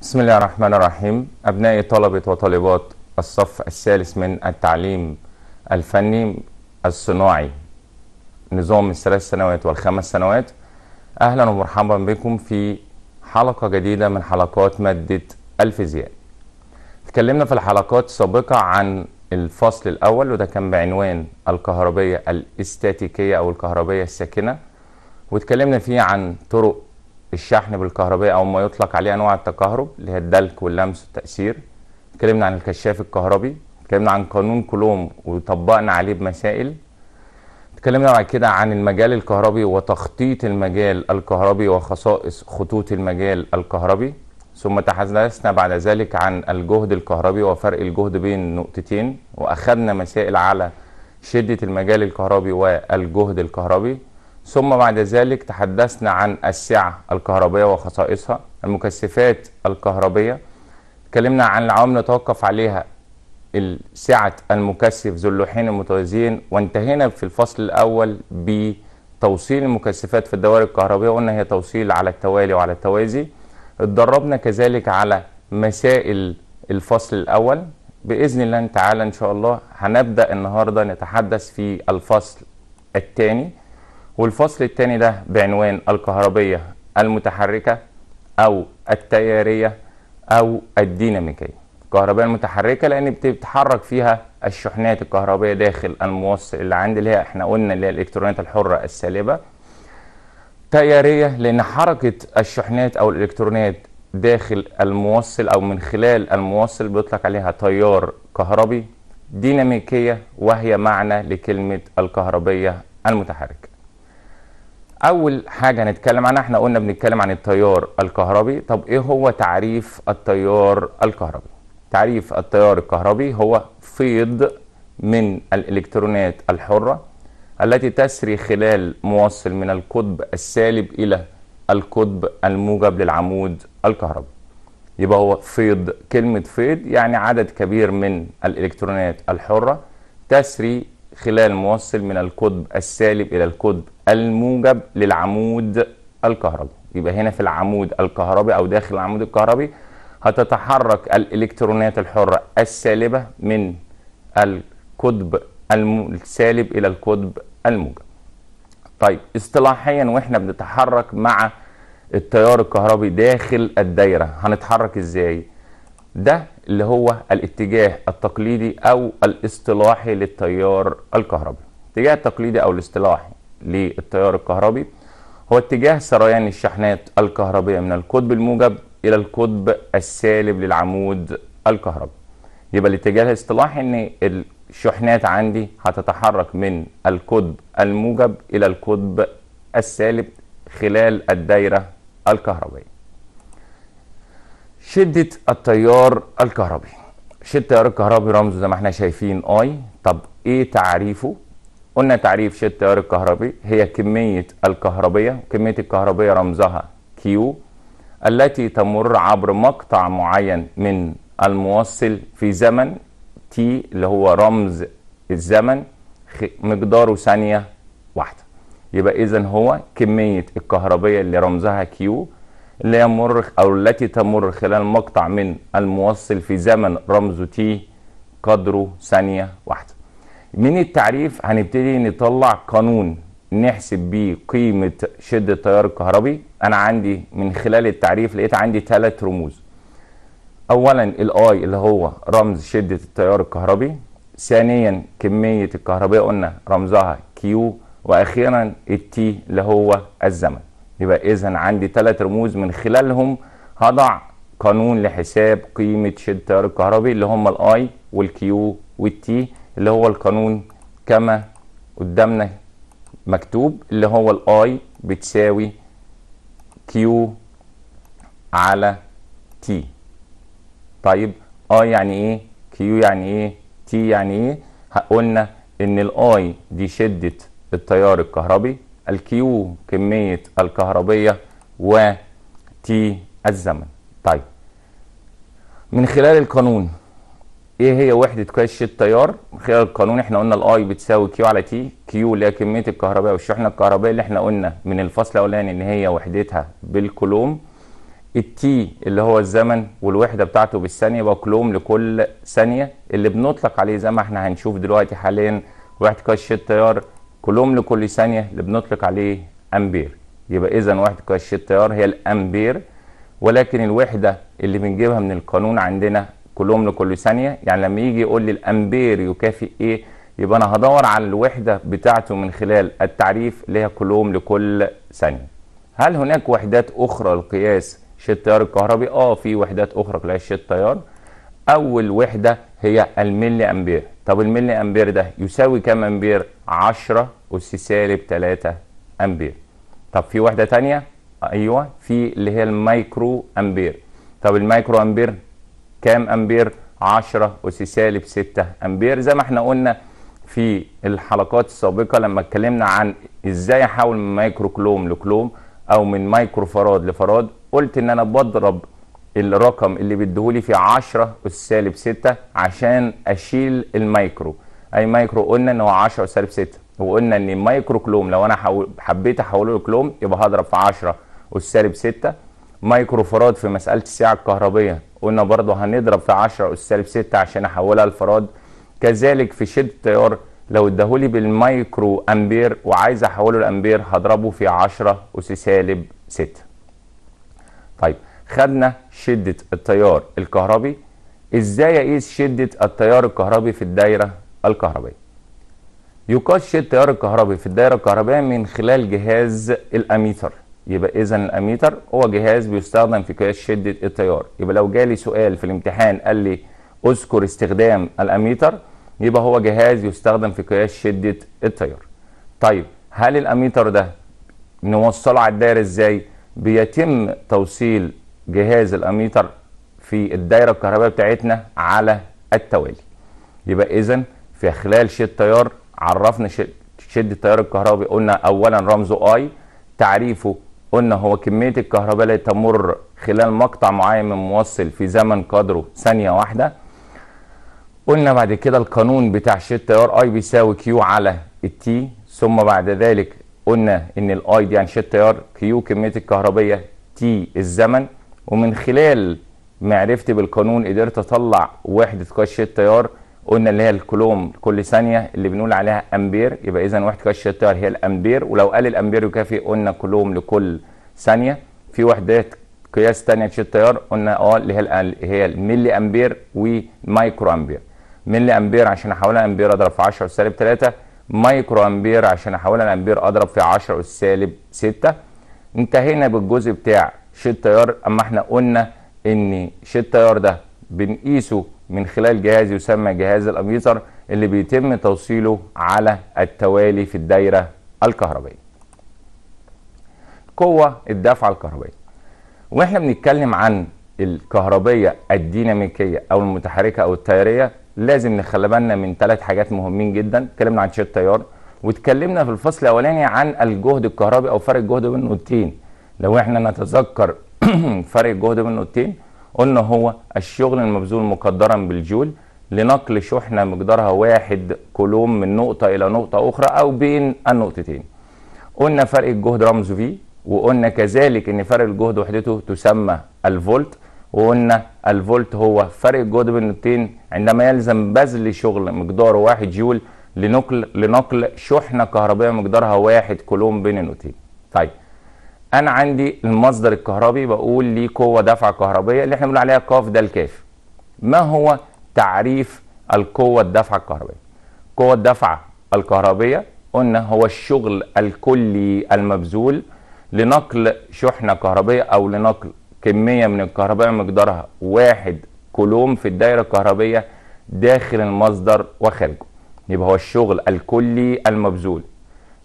بسم الله الرحمن الرحيم أبنائي طلبة وطالبات الصف الثالث من التعليم الفني الصناعي نظام الثلاث سنوات والخمس سنوات أهلا ومرحبا بكم في حلقة جديدة من حلقات مادة الفيزياء اتكلمنا في الحلقات السابقة عن الفصل الأول وده كان بعنوان الكهربية الاستاتيكية أو الكهربية الساكنة واتكلمنا فيه عن طرق الشحن بالكهربائي او ما يطلق عليه انواع التكهرب اللي هي الدلك واللمس والتاثير اتكلمنا عن الكشاف الكهربي اتكلمنا عن قانون كولوم وطبقنا عليه بمسائل اتكلمنا بعد كده عن المجال الكهربي وتخطيط المجال الكهربي وخصائص خطوط المجال الكهربي ثم تحدثنا بعد ذلك عن الجهد الكهربي وفرق الجهد بين نقطتين واخذنا مسائل على شده المجال الكهربي والجهد الكهربي ثم بعد ذلك تحدثنا عن السعة الكهربية وخصائصها المكثفات الكهربية تكلمنا عن العوامل نتوقف عليها سعة المكثف ذو اللوحين المتوازيين وانتهينا في الفصل الأول بتوصيل المكثفات في الدوائر الكهربية وقلنا هي توصيل على التوالي وعلى التوازي اتدربنا كذلك على مسائل الفصل الأول بإذن الله تعالى إن شاء الله هنبدأ النهاردة نتحدث في الفصل الثاني والفصل الثاني ده بعنوان الكهربية المتحركة أو التيارية أو الديناميكية الكهربية المتحركة لأن بتتحرك فيها الشحنات الكهربية داخل الموصل اللي عندي اللي هي احنا قلنا اللي هي الإلكترونات الحرة السالبة تيارية لأن حركة الشحنات أو الإلكترونات داخل الموصل أو من خلال الموصل بيطلق عليها تيار كهربي ديناميكية وهي معنى لكلمة الكهربية المتحركة اول حاجه هنتكلم عنها احنا قلنا بنتكلم عن التيار الكهربي طب ايه هو تعريف التيار الكهربي تعريف التيار الكهربي هو فيض من الالكترونات الحره التي تسري خلال موصل من القطب السالب الى القطب الموجب للعمود الكهربي يبقى هو فيض كلمه فيض يعني عدد كبير من الالكترونات الحره تسري خلال موصل من القطب السالب الى القطب الموجب للعمود الكهربي يبقى هنا في العمود الكهربي او داخل العمود الكهربي هتتحرك الالكترونات الحره السالبه من القطب السالب الى القطب الموجب طيب اصطلاحيا واحنا بنتحرك مع التيار الكهربي داخل الدايره هنتحرك ازاي ده اللي هو الاتجاه التقليدي او الاصطلاحي للتيار الكهربي الاتجاه التقليدي او الاصطلاحي للتيار الكهربي هو اتجاه سريان الشحنات الكهربية من القطب الموجب إلى القطب السالب للعمود الكهربي يبقى الاتجاه الاصطلاحي إن الشحنات عندي هتتحرك من القطب الموجب إلى القطب السالب خلال الدايرة الكهربية شدة التيار الكهربي شدة التيار الكهربي رمزه زي ما احنا شايفين اي طب ايه تعريفه قلنا تعريف شد تيار الكهربي هي كمية الكهربية كمية الكهربية رمزها كيو التي تمر عبر مقطع معين من الموصل في زمن تي اللي هو رمز الزمن مقداره ثانية واحدة يبقى إذا هو كمية الكهربية اللي رمزها كيو اللي يمر أو التي تمر خلال مقطع من الموصل في زمن رمزه تي قدره ثانية واحدة من التعريف هنبتدي نطلع قانون نحسب بيه قيمة شدة التيار الكهربي أنا عندي من خلال التعريف لقيت عندي ثلاث رموز أولا الآي اللي هو رمز شدة التيار الكهربي ثانيا كمية الكهربية قلنا رمزها كيو وأخيرا التي اللي هو الزمن يبقى إذا عندي ثلاث رموز من خلالهم هضع قانون لحساب قيمة شدة التيار الكهربي اللي هم الآي والكيو والتي اللي هو القانون كما قدامنا مكتوب اللي هو الاي بتساوي كيو على تي طيب اي يعني ايه كيو يعني ايه تي يعني ايه قلنا ان الاي دي شده التيار الكهربي الكيو كميه الكهربيه و تي الزمن طيب من خلال القانون ايه هي وحده قياس التيار من خلال القانون احنا قلنا الاي بتساوي كيو على تي كيو اللي هي كميه الكهرباء والشحنه الكهربائيه اللي احنا قلنا من الفصل الاولاني ان هي وحدتها بالكولوم التي اللي هو الزمن والوحده بتاعته بالثانيه يبقى كولوم لكل ثانيه اللي بنطلق عليه زي ما احنا هنشوف دلوقتي حاليا وحده قياس التيار كولوم لكل ثانيه اللي بنطلق عليه امبير يبقى اذا وحده قياس التيار هي الامبير ولكن الوحده اللي بنجيبها من القانون عندنا كلهم لكل ثانيه يعني لما يجي يقول لي الامبير يكافئ ايه يبقى انا هدور على الوحده بتاعته من خلال التعريف اللي هي كلهم لكل ثانيه هل هناك وحدات اخرى لقياس شد التيار الكهربي اه في وحدات اخرى لقياس شد التيار اول وحده هي الملي امبير طب الملي امبير ده يساوي كام امبير 10 اس سالب 3 امبير طب في وحده ثانيه ايوه في اللي هي المايكرو امبير طب المايكرو امبير كام امبير 10 اس سالب 6 امبير زي ما احنا قلنا في الحلقات السابقه لما اتكلمنا عن ازاي احول من مايكرو كلوم لكلوم او من مايكرو فراد لفراد قلت ان انا بضرب الرقم اللي بيديهولي في 10 اس سالب 6 عشان اشيل المايكرو اي مايكرو قلنا ان هو 10 اس سالب 6 وقلنا ان المايكرو كلوم لو انا حبيت احوله لكلوم يبقى هضرب في 10 اس سالب 6 مايكرو فراد في مساله السعه الكهربيه قلنا برضو هنضرب في 10 اس سالب 6 عشان احولها لفراد كذلك في شده التيار لو اداهولي بالمايكرو امبير وعايز احوله لامبير هضربه في 10 اس سالب 6 طيب خدنا شده التيار الكهربي ازاي اقيس شده التيار الكهربي في الدايره الكهربيه يقاس شده التيار الكهربي في الدايره الكهربيه من خلال جهاز الاميتر يبقى اذا الاميتر هو جهاز بيستخدم في قياس شده التيار يبقى لو جالي سؤال في الامتحان قال لي اذكر استخدام الاميتر يبقى هو جهاز يستخدم في قياس شده التيار طيب هل الاميتر ده نوصله على الدايره ازاي بيتم توصيل جهاز الاميتر في الدايره الكهربائيه بتاعتنا على التوالي يبقى اذا في خلال شده التيار عرفنا شده التيار الكهربي قلنا اولا رمزه اي تعريفه قلنا هو كمية الكهرباء اللي تمر خلال مقطع معين من موصل في زمن قدره ثانية واحدة قلنا بعد كده القانون بتاع شد تيار اي بيساوي كيو على التي ثم بعد ذلك قلنا ان الاي دي يعني شد تيار كيو كمية الكهربية تي الزمن ومن خلال معرفتي بالقانون قدرت اطلع وحدة قياس شيت تيار قلنا اللي هي الكولوم كل ثانيه اللي بنقول عليها امبير يبقى اذا وحده قياس التيار هي الامبير ولو قال الامبير يكفي قلنا كولوم لكل ثانيه في وحدات قياس ثانيه لشده التيار قلنا اه اللي هي هي الملي امبير ومايكرو امبير ملي امبير عشان احولها امبير اضرب في 10 سالب 3 مايكرو امبير عشان احولها امبير اضرب في 10 سالب 6 انتهينا بالجزء بتاع شد تيار اما احنا قلنا ان شد تيار ده بنقيسه من خلال جهاز يسمى جهاز الاميتر اللي بيتم توصيله على التوالي في الدايرة الكهربائية قوة الدفعة الكهربائي واحنا بنتكلم عن الكهربية الديناميكية او المتحركة او التيارية لازم نخلي بالنا من ثلاث حاجات مهمين جدا اتكلمنا عن شيء تيار واتكلمنا في الفصل الاولاني عن الجهد الكهربي او فرق الجهد بين النقطتين لو احنا نتذكر فرق الجهد بين النقطتين قلنا هو الشغل المبذول مقدرا بالجول لنقل شحنة مقدارها واحد كولوم من نقطة إلى نقطة أخرى أو بين النقطتين قلنا فرق الجهد رمز في وقلنا كذلك أن فرق الجهد وحدته تسمى الفولت وقلنا الفولت هو فرق الجهد بين النقطتين عندما يلزم بذل شغل مقداره واحد جول لنقل لنقل شحنة كهربية مقدارها واحد كولوم بين النقطتين طيب انا عندي المصدر الكهربي بقول ليه قوه دفع كهربيه اللي احنا بنقول عليها كاف ده الكاف ما هو تعريف القوه الدفع الكهربيه قوه الدفع الكهربيه قلنا هو الشغل الكلي المبذول لنقل شحنه كهربيه او لنقل كميه من الكهرباء مقدارها واحد كولوم في الدائره الكهربيه داخل المصدر وخارجه يبقى هو الشغل الكلي المبذول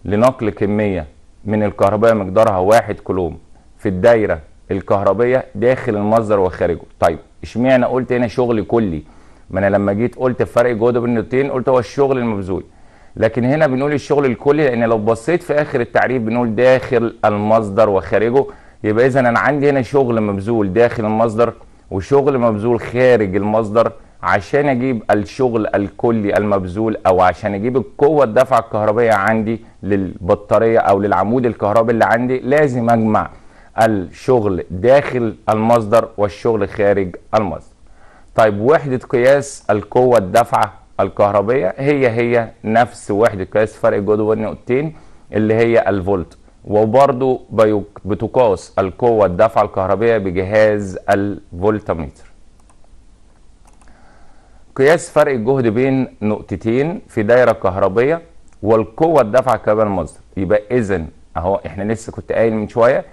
لنقل كميه من الكهرباء مقدارها واحد كولوم في الدايرة الكهربية داخل المصدر وخارجه طيب اشمعنى قلت هنا شغل كلي ما انا لما جيت قلت فرق جودة بين النقطتين قلت هو الشغل المبذول لكن هنا بنقول الشغل الكلي لان لو بصيت في اخر التعريف بنقول داخل المصدر وخارجه يبقى اذا انا عندي هنا شغل مبذول داخل المصدر وشغل مبذول خارج المصدر عشان اجيب الشغل الكلي المبذول او عشان اجيب القوه الدفع الكهربائيه عندي للبطاريه او للعمود الكهربي اللي عندي لازم اجمع الشغل داخل المصدر والشغل خارج المصدر طيب وحده قياس القوه الدفعه الكهربائيه هي هي نفس وحده قياس فرق الجهد النقطتين اللي هي الفولت وبرضه بتقاس القوه الدفعه الكهربائيه بجهاز الفولتاميتر قياس فرق الجهد بين نقطتين في دايره كهربيه والقوه الدافعه كبال المصدر يبقى اذا اهو احنا لسه كنت قايل من شويه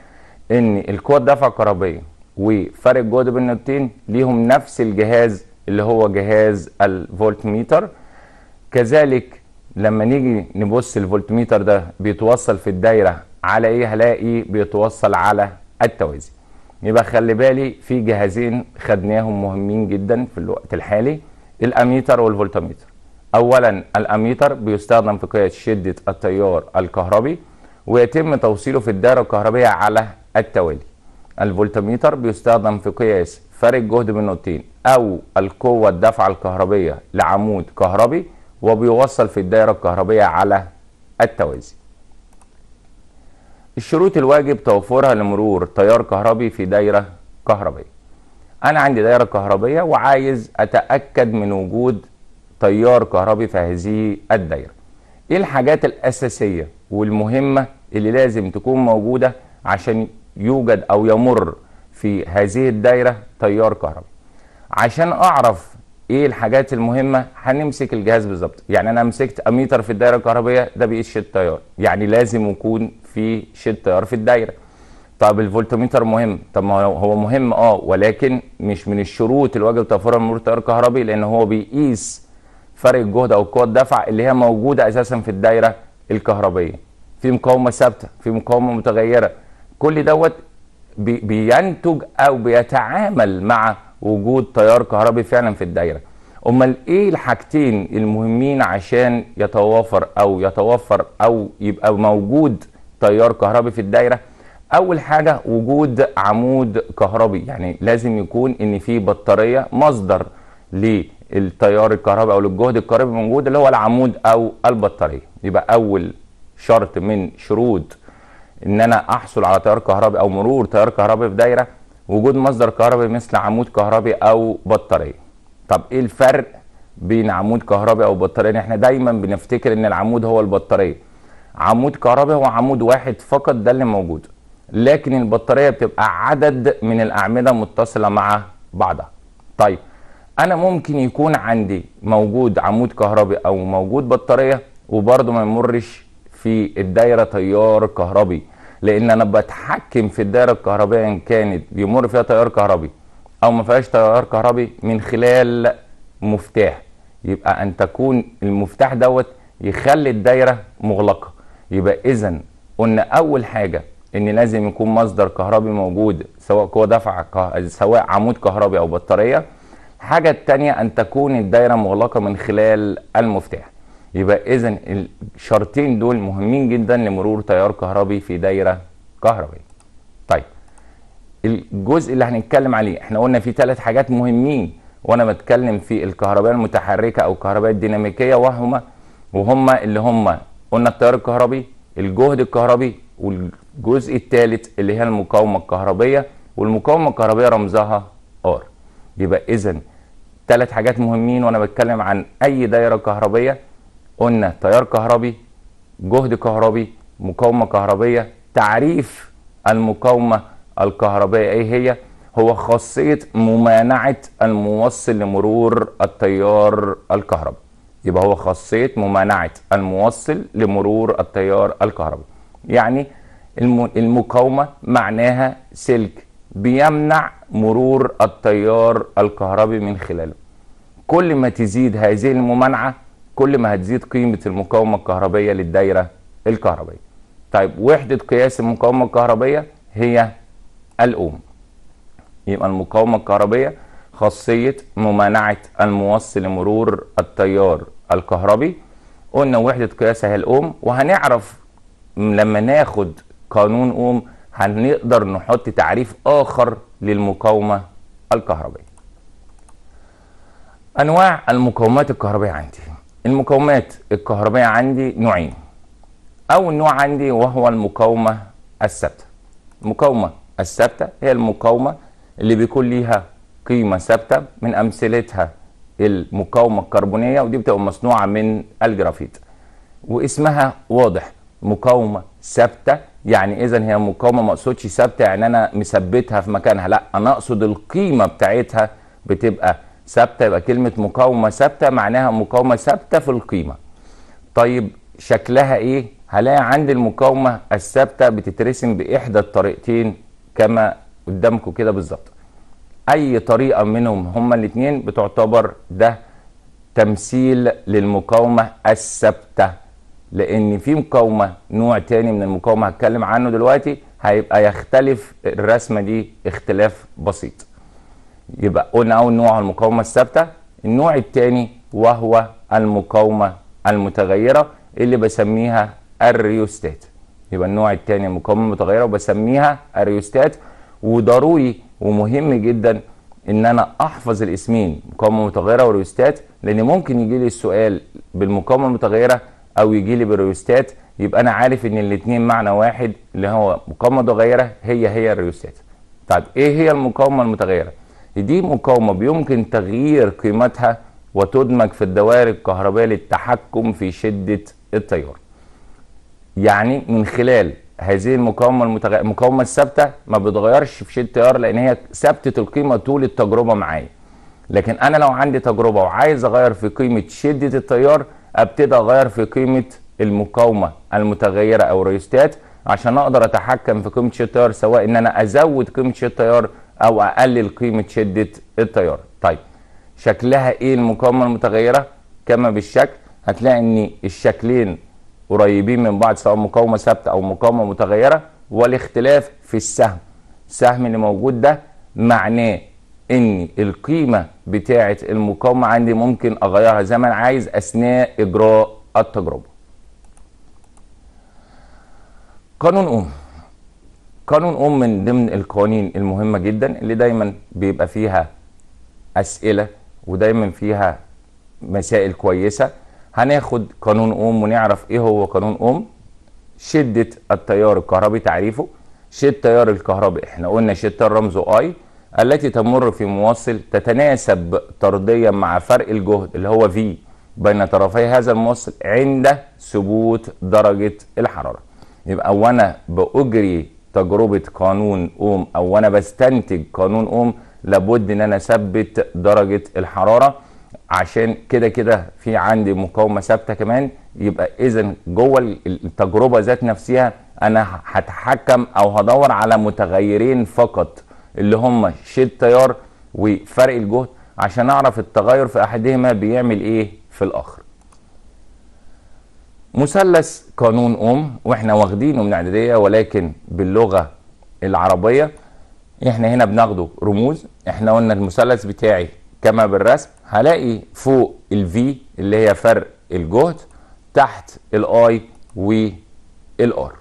ان القوه الدافعه الكهربيه وفرق الجهد بين النقطتين ليهم نفس الجهاز اللي هو جهاز الفولت ميتر كذلك لما نيجي نبص الفولت ميتر ده بيتوصل في الدايره على ايه هلاقي بيتوصل على التوازي يبقى خلي بالي في جهازين خدناهم مهمين جدا في الوقت الحالي الاميتر والفولتميتر اولا الاميتر بيستخدم في قياس شده التيار الكهربي ويتم توصيله في الدائره الكهربيه على التوالي الفولتميتر بيستخدم في قياس فرق جهد بين نقطتين او القوه الدفعه الكهربيه لعمود كهربي وبيوصل في الدائره الكهربيه على التوازي الشروط الواجب توفرها لمرور تيار كهربي في دائره كهربيه انا عندي دائره كهربيه وعايز اتاكد من وجود تيار كهربي في هذه الدائره ايه الحاجات الاساسيه والمهمه اللي لازم تكون موجوده عشان يوجد او يمر في هذه الدائره تيار كهربي عشان اعرف ايه الحاجات المهمه هنمسك الجهاز بالظبط يعني انا مسكت اميتر في الدائره الكهربيه ده بيقيس شد تيار يعني لازم يكون في شد تيار في الدائره طب الفولتوميتر مهم طب ما هو مهم اه ولكن مش من الشروط الواجب توفرها من مرور الكهربي لان هو بيقيس فرق الجهد او قوه الدفع اللي هي موجوده اساسا في الدايره الكهربيه في مقاومه ثابته في مقاومه متغيره كل دوت بينتج او بيتعامل مع وجود تيار كهربي فعلا في الدايره امال ايه الحاجتين المهمين عشان يتوافر او يتوفر او يبقى موجود تيار كهربي في الدايره اول حاجه وجود عمود كهربي يعني لازم يكون ان في بطاريه مصدر للتيار الكهربي او للجهد الكهربي موجود اللي هو العمود او البطاريه يبقى اول شرط من شروط ان انا احصل على تيار كهربي او مرور تيار كهربي في دايره وجود مصدر كهربي مثل عمود كهربي او بطاريه طب ايه الفرق بين عمود كهربي او بطاريه يعني احنا دايما بنفتكر ان العمود هو البطاريه عمود كهربي هو عمود واحد فقط ده اللي موجود لكن البطاريه بتبقى عدد من الاعمده متصله مع بعضها طيب انا ممكن يكون عندي موجود عمود كهربي او موجود بطاريه وبرضه ما يمرش في الدايره تيار كهربي لان انا بتحكم في الدايره الكهربائيه ان كانت بيمر فيها تيار كهربي او ما فيهاش تيار كهربي من خلال مفتاح يبقى ان تكون المفتاح دوت يخلي الدايره مغلقه يبقى اذا قلنا اول حاجه ان لازم يكون مصدر كهربي موجود سواء قوه دفع سواء عمود كهربي او بطاريه الحاجه الثانيه ان تكون الدايره مغلقه من خلال المفتاح يبقى اذا الشرطين دول مهمين جدا لمرور تيار كهربي في دايره كهربية طيب الجزء اللي هنتكلم عليه احنا قلنا في ثلاث حاجات مهمين وانا بتكلم في الكهرباء المتحركه او الكهرباء الديناميكيه وهما وهما اللي هما قلنا التيار الكهربي الجهد الكهربي والجزء الثالث اللي هي المقاومه الكهربيه والمقاومه الكهربيه رمزها ار يبقى اذا ثلاث حاجات مهمين وانا بتكلم عن اي دايره كهربيه قلنا تيار كهربي جهد كهربي مقاومه كهربيه تعريف المقاومه الكهربيه ايه هي هو خاصيه ممانعه الموصل لمرور التيار الكهربي يبقى هو خاصيه ممانعه الموصل لمرور التيار الكهربي يعني المقاومة معناها سلك بيمنع مرور التيار الكهربي من خلاله كل ما تزيد هذه الممانعة كل ما هتزيد قيمة المقاومة الكهربية للدايرة الكهربية طيب وحدة قياس المقاومة الكهربية هي الأوم يبقى المقاومة الكهربية خاصية ممانعة الموصل لمرور التيار الكهربي قلنا وحدة قياسها هي الأوم وهنعرف لما ناخد قانون اوم هنقدر نحط تعريف اخر للمقاومه الكهربائيه انواع المقاومات الكهربائيه عندي المقاومات الكهربائيه عندي نوعين اول نوع عندي وهو المقاومه الثابته المقاومه الثابته هي المقاومه اللي بيكون ليها قيمه ثابته من امثلتها المقاومه الكربونيه ودي بتبقى مصنوعه من الجرافيت واسمها واضح مقاومه ثابته يعني اذا هي مقاومه ما اقصدش ثابته يعني انا مثبتها في مكانها لا انا اقصد القيمه بتاعتها بتبقى ثابته يبقى كلمه مقاومه ثابته معناها مقاومه ثابته في القيمه طيب شكلها ايه هلاقي عندي المقاومه الثابته بتترسم باحدى الطريقتين كما قدامكم كده بالظبط اي طريقه منهم هما الاثنين بتعتبر ده تمثيل للمقاومه الثابته لان في مقاومه نوع تاني من المقاومه هتكلم عنه دلوقتي هيبقى يختلف الرسمه دي اختلاف بسيط يبقى قلنا اول نوع المقاومه الثابته النوع الثاني وهو المقاومه المتغيره اللي بسميها الريوستات يبقى النوع الثاني المقاومه المتغيره وبسميها الريوستات وضروري ومهم جدا ان انا احفظ الاسمين مقاومه متغيره وريوستات لان ممكن يجي لي السؤال بالمقاومه المتغيره او يجي لي بريوستات يبقى انا عارف ان الاثنين معنى واحد اللي هو مقاومه متغيره هي هي الريوستات طيب ايه هي المقاومه المتغيره دي مقاومه بيمكن تغيير قيمتها وتدمج في الدوائر الكهربائيه للتحكم في شده التيار يعني من خلال هذه المقاومه المتغ... المقاومه الثابته ما بتغيرش في شده التيار لان هي ثابته القيمه طول التجربه معايا لكن انا لو عندي تجربه وعايز اغير في قيمه شده التيار ابتدي اغير في قيمه المقاومه المتغيره او ريستات عشان اقدر اتحكم في قيمه شد التيار سواء ان انا ازود قيمه شد التيار او اقلل قيمه شده التيار طيب شكلها ايه المقاومه المتغيره كما بالشكل هتلاقي ان الشكلين قريبين من بعض سواء مقاومه ثابته او مقاومه متغيره والاختلاف في السهم السهم اللي موجود ده معناه ان القيمه بتاعه المقاومه عندي ممكن اغيرها زي ما انا عايز اثناء اجراء التجربه قانون ام قانون ام من ضمن القوانين المهمه جدا اللي دايما بيبقى فيها اسئله ودايما فيها مسائل كويسه هناخد قانون اوم ونعرف ايه هو قانون اوم شده التيار الكهربي تعريفه شد التيار الكهربي احنا قلنا شده الرمز اي التي تمر في موصل تتناسب طرديا مع فرق الجهد اللي هو V بين طرفي هذا الموصل عند ثبوت درجة الحرارة يبقى وانا بأجري تجربة قانون أوم أو وانا بستنتج قانون أوم لابد ان انا اثبت درجة الحرارة عشان كده كده في عندي مقاومة ثابتة كمان يبقى اذا جوه التجربة ذات نفسها انا هتحكم او هدور على متغيرين فقط اللي هم شيد تيار وفرق الجهد عشان اعرف التغير في احدهما بيعمل ايه في الاخر مثلث قانون اوم واحنا واخدينه من اعداديه ولكن باللغه العربيه احنا هنا بناخده رموز احنا قلنا المثلث بتاعي كما بالرسم هلاقي فوق الفي اللي هي فرق الجهد تحت الاي والار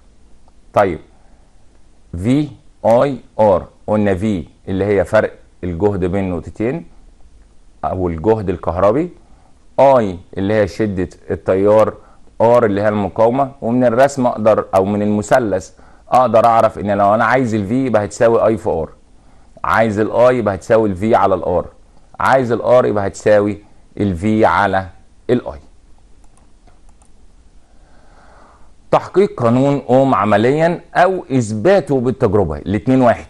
طيب في اي ار قلنا في اللي هي فرق الجهد بين نقطتين او الجهد الكهربي اي اللي هي شده التيار ار اللي هي المقاومه ومن الرسم اقدر او من المثلث اقدر اعرف ان لو انا عايز الفي يبقى هتساوي اي في ار عايز الاي يبقى هتساوي الفي على الار عايز الار يبقى هتساوي الفي على الاي تحقيق قانون اوم عمليا او اثباته بالتجربه الاثنين واحد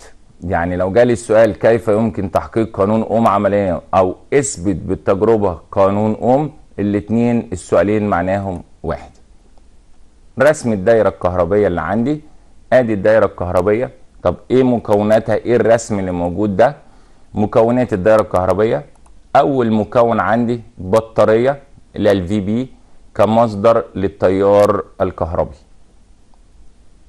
يعني لو جالي السؤال كيف يمكن تحقيق قانون اوم عمليا او اثبت بالتجربه قانون اوم الاثنين السؤالين معناهم واحد رسم الدايره الكهربيه اللي عندي ادي الدايره الكهربيه طب ايه مكوناتها ايه الرسم اللي موجود ده مكونات الدايره الكهربيه اول مكون عندي بطاريه اللي هي الفي بي كمصدر للتيار الكهربي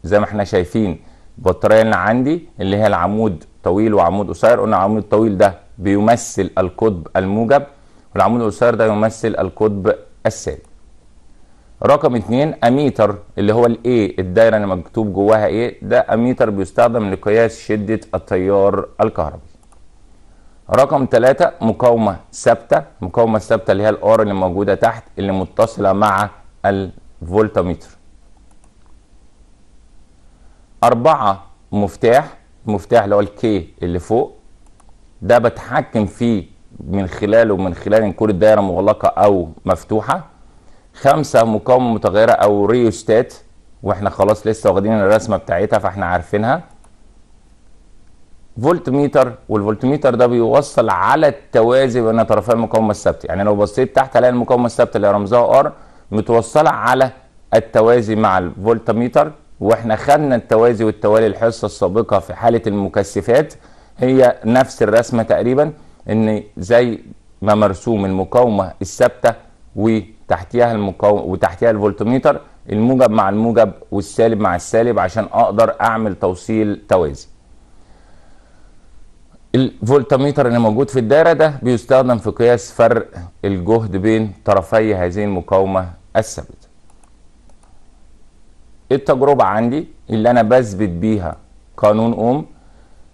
زي ما احنا شايفين البطاريه اللي عندي اللي هي العمود طويل وعمود قصير قلنا العمود الطويل ده بيمثل القطب الموجب والعمود القصير ده يمثل القطب السالب رقم اتنين اميتر اللي هو الايه الدايره اللي مكتوب جواها ايه ده اميتر بيستخدم لقياس شده التيار الكهربي رقم ثلاثة مقاومة ثابتة المقاومة الثابتة اللي هي الار اللي موجودة تحت اللي متصلة مع الفولتاميتر أربعة مفتاح المفتاح اللي هو الكي اللي فوق ده بتحكم فيه من خلاله من خلال ان كل الدائره مغلقه او مفتوحه خمسه مقاومه متغيره او ريوستات واحنا خلاص لسه واخدين الرسمه بتاعتها فاحنا عارفينها فولت ميتر والفولتميتر ده بيوصل على التوازي بين طرفي المقاومه الثابته يعني لو بصيت تحت الاقي المقاومه الثابته اللي رمزها ار متوصله على التوازي مع الفولتميتر واحنا خدنا التوازي والتوالي الحصه السابقه في حاله المكثفات هي نفس الرسمه تقريبا ان زي ما مرسوم المقاومه الثابته وتحتيها المقاومه وتحتيها الفولتميتر الموجب مع الموجب والسالب مع السالب عشان اقدر اعمل توصيل توازي. الفولتميتر اللي موجود في الدايره ده بيستخدم في قياس فرق الجهد بين طرفي هذه المقاومه الثابته. ايه التجربه عندي اللي انا بثبت بيها قانون اوم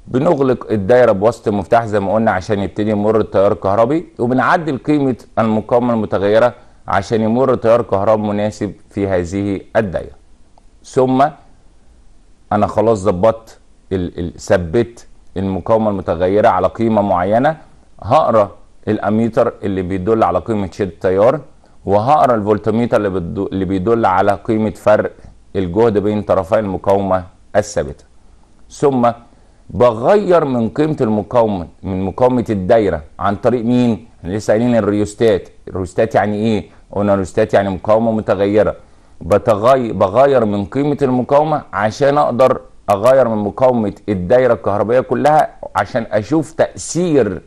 بنغلق الدايره بوسط المفتاح زي ما قلنا عشان يبتدي يمر التيار الكهربي وبنعدل قيمه المقاومه المتغيره عشان يمر تيار كهرباء مناسب في هذه الدايره ثم انا خلاص ظبطت ثبت المقاومه المتغيره على قيمه معينه هقرا الاميتر اللي بيدل على قيمه شد التيار وهقرا الفولتميتر اللي بيدل على قيمه فرق الجهد بين طرفي المقاومه الثابته ثم بغير من قيمه المقاومه من مقاومه الدايره عن طريق مين؟ احنا لسه قايلين الريوستات، الريوستات يعني ايه؟ قلنا الريوستات يعني مقاومه متغيره. بغير من قيمه المقاومه عشان اقدر اغير من مقاومه الدايره الكهربائيه كلها عشان اشوف تاثير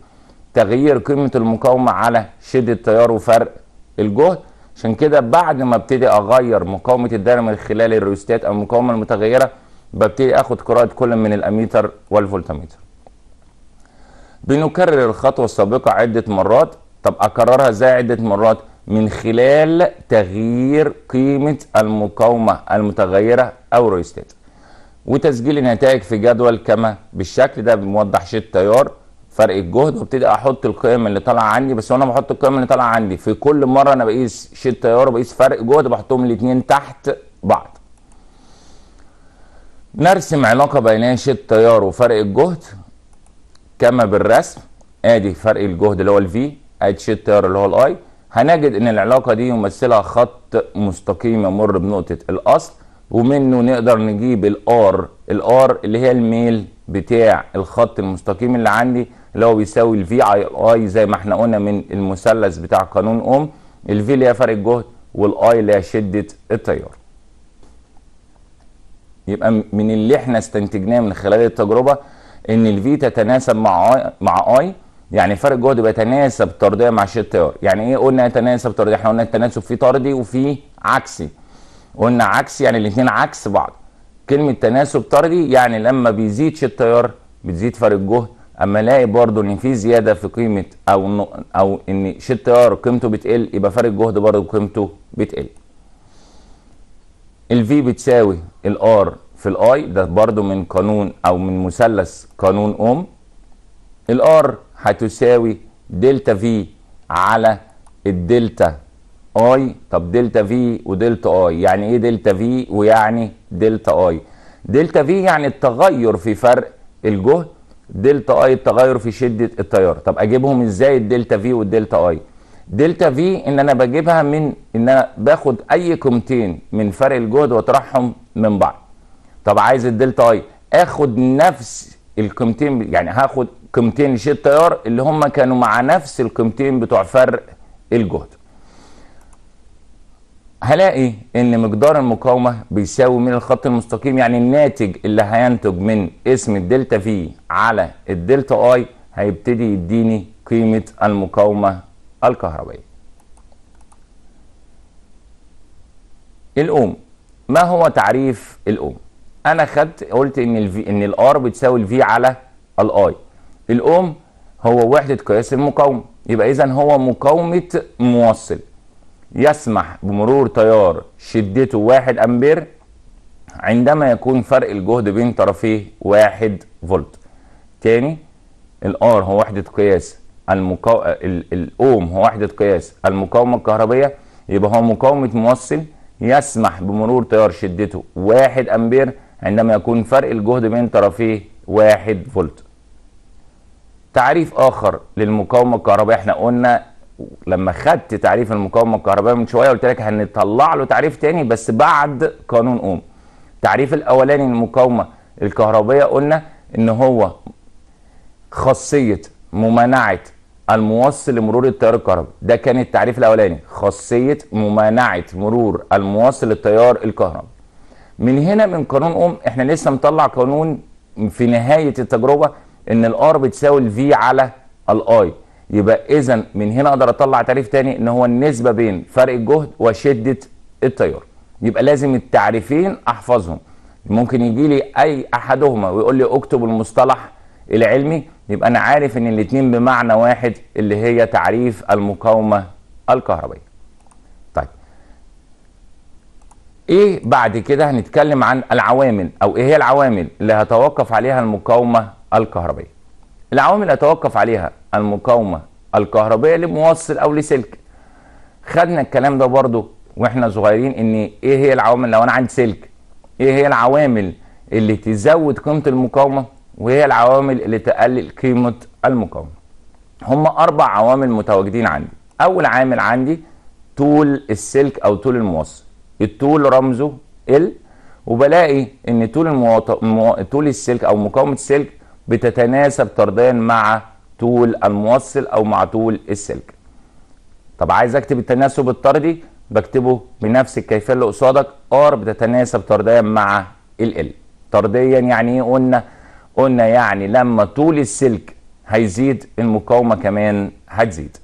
تغيير قيمه المقاومه على شده التيار وفرق الجهد عشان كده بعد ما ابتدي اغير مقاومه الدايره من خلال الريوستات او المقاومه المتغيره ببتدي اخد قراءه كل من الاميتر والفولتاميتر. بنكرر الخطوه السابقه عده مرات طب اكررها ازاي عده مرات من خلال تغيير قيمه المقاومه المتغيره او الريوستات وتسجيل النتائج في جدول كما بالشكل ده بنوضح شيت تيار فرق الجهد وابتدي احط القيم اللي طالعه عندي بس وانا بحط القيم اللي طالعه عندي في كل مره انا بقيس شيل تيار وبقيس فرق جهد بحطهم الاثنين تحت بعض نرسم علاقه بين شيل تيار وفرق الجهد كما بالرسم ادي فرق الجهد اللي هو الفي ادي شيل تيار اللي هو الاي هنجد ان العلاقه دي يمثلها خط مستقيم يمر بنقطه الاصل ومنه نقدر نجيب الار الار اللي هي الميل بتاع الخط المستقيم اللي عندي اللي هو بيساوي الفي اي اي زي ما احنا قلنا من المثلث بتاع قانون اوم الفي اللي هي فرق الجهد والاي اللي هي شده التيار يبقى من اللي احنا استنتجناه من خلال التجربه ان الفي تتناسب مع اي مع اي يعني فرق الجهد بيتناسب طرديا مع شده التيار يعني ايه قلنا يتناسب طرديا احنا قلنا التناسب فيه طردي وفيه عكسي قلنا عكسي يعني الاثنين عكس بعض كلمه تناسب طردي يعني لما بيزيد شده التيار بتزيد فرق الجهد اما الاقي برضو ان في زياده في قيمه او او ان شيل ار قيمته بتقل يبقى فرق الجهد برضو قيمته بتقل الفي بتساوي الار في الاي ده برضو من قانون او من مثلث قانون اوم الار هتساوي دلتا في على الدلتا اي طب دلتا في ودلتا اي يعني ايه دلتا في ويعني دلتا اي دلتا في يعني التغير في فرق الجهد دلتا اي التغير في شده التيار طب اجيبهم ازاي الدلتا في والدلتا اي دلتا في ان انا بجيبها من ان انا باخد اي قيمتين من فرق الجهد واطرحهم من بعض طب عايز الدلتا اي اخد نفس القيمتين يعني هاخد قيمتين شده التيار اللي هم كانوا مع نفس القيمتين بتوع فرق الجهد هلاقي ان مقدار المقاومه بيساوي من الخط المستقيم يعني الناتج اللي هينتج من اسم الدلتا في على الدلتا اي هيبتدي يديني قيمه المقاومه الكهربائيه الاوم ما هو تعريف الاوم انا خدت قلت ان الـ ان الار بتساوي الفي على الاي الاوم هو وحده قياس المقاومه يبقى اذا هو مقاومه موصل يسمح بمرور تيار شدته واحد امبير عندما يكون فرق الجهد بين طرفيه واحد فولت تاني الار هو وحده قياس المقاو... الاوم هو وحده قياس المقاومه الكهربيه يبقى هو مقاومه موصل يسمح بمرور تيار شدته واحد امبير عندما يكون فرق الجهد بين طرفيه واحد فولت تعريف اخر للمقاومه الكهربائيه احنا قلنا لما خدت تعريف المقاومه الكهربائيه من شويه قلت لك هنطلع له تعريف تاني بس بعد قانون اوم التعريف الاولاني للمقاومه الكهربائيه قلنا ان هو خاصيه ممانعه الموصل لمرور التيار الكهربي ده كان التعريف الاولاني خاصيه ممانعه مرور الموصل للتيار الكهربي من هنا من قانون اوم احنا لسه مطلع قانون في نهايه التجربه ان الار بتساوي الفي على الاي يبقى اذا من هنا اقدر اطلع تعريف تاني ان هو النسبه بين فرق الجهد وشده التيار يبقى لازم التعريفين احفظهم ممكن يجي لي اي احدهما ويقول لي اكتب المصطلح العلمي يبقى انا عارف ان الاثنين بمعنى واحد اللي هي تعريف المقاومه الكهربائيه طيب ايه بعد كده هنتكلم عن العوامل او ايه هي العوامل اللي هتوقف عليها المقاومه الكهربائيه العوامل اتوقف عليها المقاومه الكهربائيه لموصل او لسلك خدنا الكلام ده برضو واحنا صغيرين ان ايه هي العوامل لو انا عندي سلك ايه هي العوامل اللي تزود قيمه المقاومه وهي العوامل اللي تقلل قيمه المقاومه هم اربع عوامل متواجدين عندي اول عامل عندي طول السلك او طول الموصل الطول رمزه ال وبلاقي ان طول المو... طول السلك او مقاومه السلك بتتناسب طرديا مع طول الموصل او مع طول السلك طب عايز اكتب التناسب الطردي بكتبه بنفس الكيفيه اللي قصادك ار بتتناسب طرديا مع ال ال طرديا يعني ايه قلنا قلنا يعني لما طول السلك هيزيد المقاومه كمان هتزيد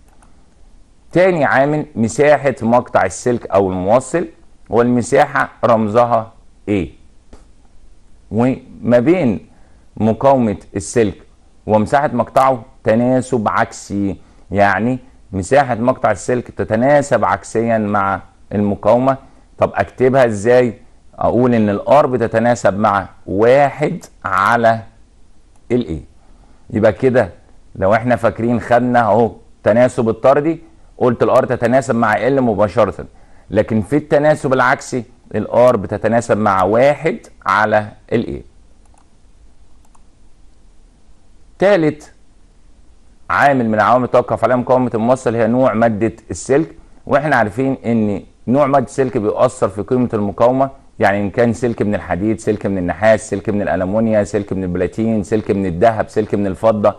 تاني عامل مساحه مقطع السلك او الموصل والمساحه رمزها ايه وما بين مقاومه السلك ومساحه مقطعه تناسب عكسي يعني مساحه مقطع السلك تتناسب عكسيا مع المقاومه طب اكتبها ازاي اقول ان الار بتتناسب مع واحد على الاي يبقى كده لو احنا فاكرين خدنا اهو تناسب الطردي قلت الار تتناسب مع ال مباشره لكن في التناسب العكسي الار بتتناسب مع واحد على الاي تالت عامل من عوامل توقف عليها مقاومه الموصل هي نوع ماده السلك واحنا عارفين ان نوع ماده السلك بيؤثر في قيمه المقاومه يعني ان كان سلك من الحديد سلك من النحاس سلك من الالمونيا سلك من البلاتين سلك من الذهب سلك من الفضه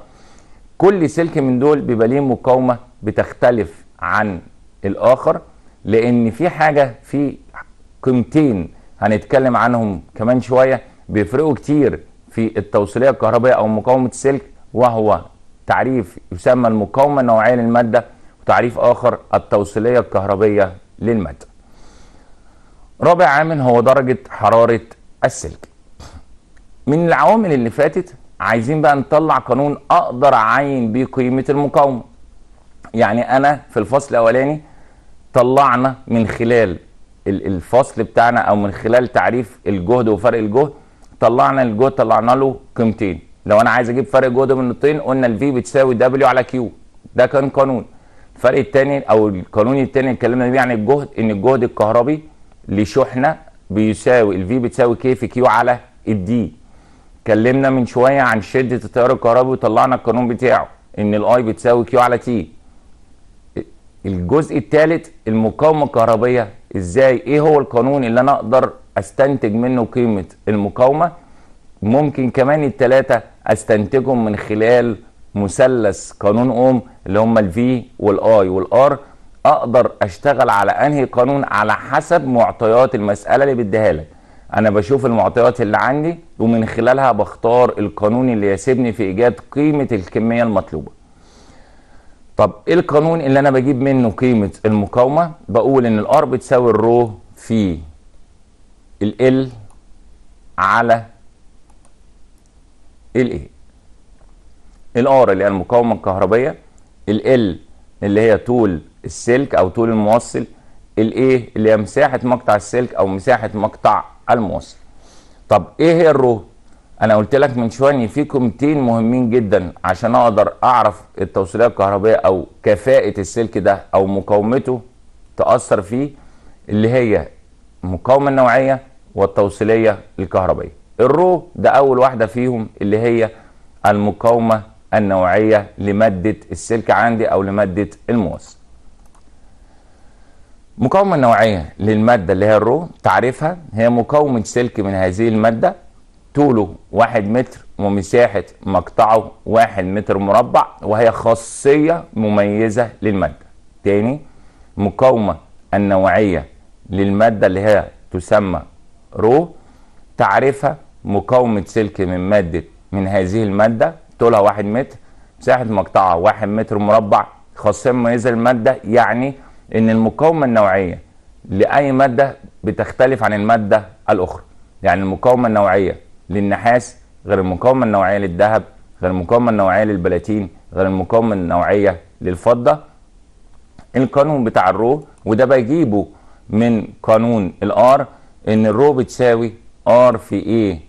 كل سلك من دول بيبقى ليه مقاومه بتختلف عن الاخر لان في حاجه في قيمتين هنتكلم عنهم كمان شويه بيفرقوا كتير في التوصيليه الكهربائيه او مقاومه السلك وهو تعريف يسمى المقاومه النوعيه للماده وتعريف اخر التوصيليه الكهربائيه للماده. رابع عامل هو درجه حراره السلك. من العوامل اللي فاتت عايزين بقى نطلع قانون اقدر اعين بيه قيمه المقاومه. يعني انا في الفصل الاولاني طلعنا من خلال الفصل بتاعنا او من خلال تعريف الجهد وفرق الجهد طلعنا الجهد طلعنا له قيمتين لو انا عايز اجيب فرق جهد من النقطتين قلنا الفي بتساوي دبليو على كيو ده كان قانون الفرق الثاني او القانون الثاني اتكلمنا بيه عن الجهد ان الجهد الكهربي لشحنه بيساوي الفي بتساوي كي في كيو على الدي اتكلمنا من شويه عن شده التيار الكهربي وطلعنا القانون بتاعه ان الاي بتساوي كيو على تي الجزء الثالث المقاومه الكهربيه ازاي ايه هو القانون اللي انا اقدر استنتج منه قيمه المقاومه ممكن كمان الثلاثه استنتجهم من خلال مثلث قانون اوم اللي هم الفي والاي والار اقدر اشتغل على انهي قانون على حسب معطيات المساله اللي بديها لك انا بشوف المعطيات اللي عندي ومن خلالها بختار القانون اللي يسيبني في ايجاد قيمه الكميه المطلوبه طب ايه القانون اللي انا بجيب منه قيمه المقاومه بقول ان الار بتساوي الرو في ال على ال ايه الار اللي هي المقاومه الكهربيه ال اللي هي طول السلك او طول الموصل الايه اللي هي مساحه مقطع السلك او مساحه مقطع الموصل طب ايه هي الرو انا قلت لك من شويه ان في قيمتين مهمين جدا عشان اقدر اعرف التوصيليه الكهربائيه او كفاءه السلك ده او مقاومته تاثر فيه اللي هي المقاومه النوعيه والتوصيليه الكهربائيه الرو ده اول واحده فيهم اللي هي المقاومه النوعيه لماده السلك عندي او لماده الموس مقاومه نوعيه للماده اللي هي الرو تعريفها هي مقاومه سلك من هذه الماده طوله واحد متر ومساحه مقطعه واحد متر مربع وهي خاصيه مميزه للماده تاني مقاومه النوعيه للماده اللي هي تسمى رو تعرفها مقاومة سلك من مادة من هذه المادة طولها واحد متر مساحة مقطعها واحد متر مربع خاصية مميزة المادة يعني ان المقاومة النوعية لأي مادة بتختلف عن المادة الأخرى يعني المقاومة النوعية للنحاس غير المقاومة النوعية للذهب غير المقاومة النوعية للبلاتين غير المقاومة النوعية للفضة القانون بتاع الرو وده بجيبه من قانون الار ان الرو بتساوي ار في اي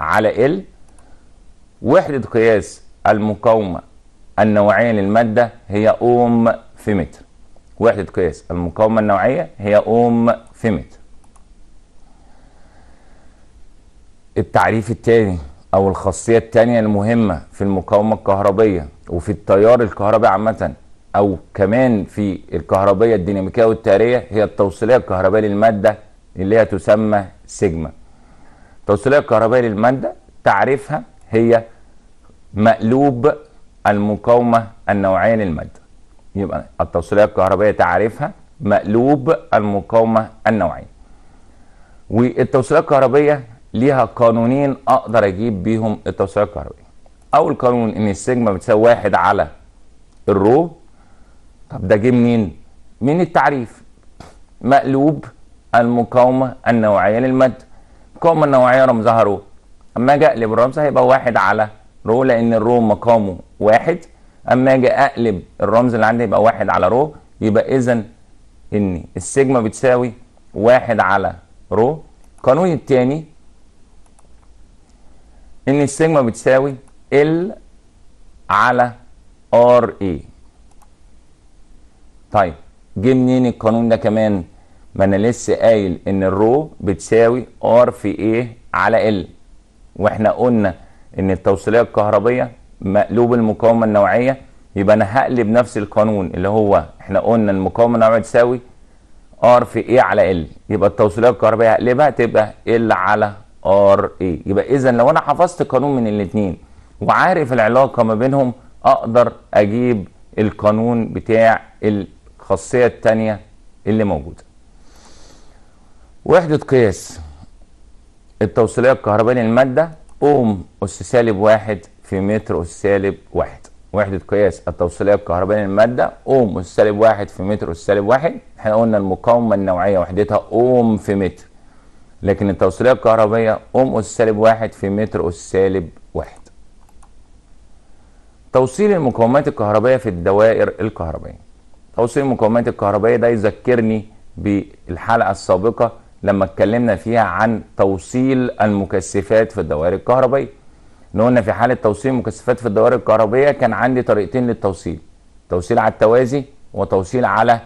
على ال وحدة قياس المقاومة النوعية للمادة هي اوم في متر وحدة قياس المقاومة النوعية هي اوم في متر التعريف التاني او الخاصية التانية المهمة في المقاومة الكهربية وفي التيار الكهربي عامة او كمان في الكهربية الديناميكية والتيارية هي التوصيلية الكهربائية للمادة اللي هي تسمى سيجما التوصيلية الكهربائية للمادة تعريفها هي مقلوب المقاومة النوعية للمادة يبقى التوصيلية الكهربائية تعريفها مقلوب المقاومة النوعية والتوصيلية الكهربائية ليها قانونين اقدر اجيب بيهم التوصيلية الكهربائية اول قانون ان السيجما بتساوي واحد على الرو طب ده جه منين؟ من التعريف مقلوب المقاومه النوعيه للمد المقاومه النوعيه رمزها رو اما اجي اقلب الرمز هيبقى واحد على رو لان الرو مقامه واحد اما اجي اقلب الرمز اللي عندي يبقى واحد على رو يبقى اذا ان السيجما بتساوي واحد على رو القانون الثاني ان السيجما بتساوي ال على ار اي طيب جه منين القانون ده كمان ما انا لسه قايل ان الرو بتساوي ار في ايه على ال واحنا قلنا ان التوصيليه الكهربيه مقلوب المقاومه النوعيه يبقى انا هقلب نفس القانون اللي هو احنا قلنا المقاومه النوعيه تساوي ار في ايه على ال يبقى التوصيليه الكهربائيه هقلبها تبقى ال على ار ايه يبقى اذا لو انا حفظت قانون من الاثنين وعارف العلاقه ما بينهم اقدر اجيب القانون بتاع الخاصيه الثانيه اللي موجوده وحدة قياس التوصيلية الكهربائية للمادة أوم أس سالب واحد في متر أس سالب واحد وحدة قياس التوصيلية الكهربائية للمادة أوم أس سالب واحد في متر أس سالب واحد احنا قلنا المقاومة النوعية وحدتها أوم في متر لكن التوصيلية الكهربائية أوم أس سالب واحد في متر أس سالب واحد توصيل المقاومات الكهربائية في الدوائر الكهربائية توصيل المقاومات الكهربائية ده يذكرني بالحلقة السابقة لما اتكلمنا فيها عن توصيل المكثفات في الدوائر الكهربائيه قلنا في حاله توصيل المكثفات في الدوائر الكهربائيه كان عندي طريقتين للتوصيل توصيل على التوازي وتوصيل على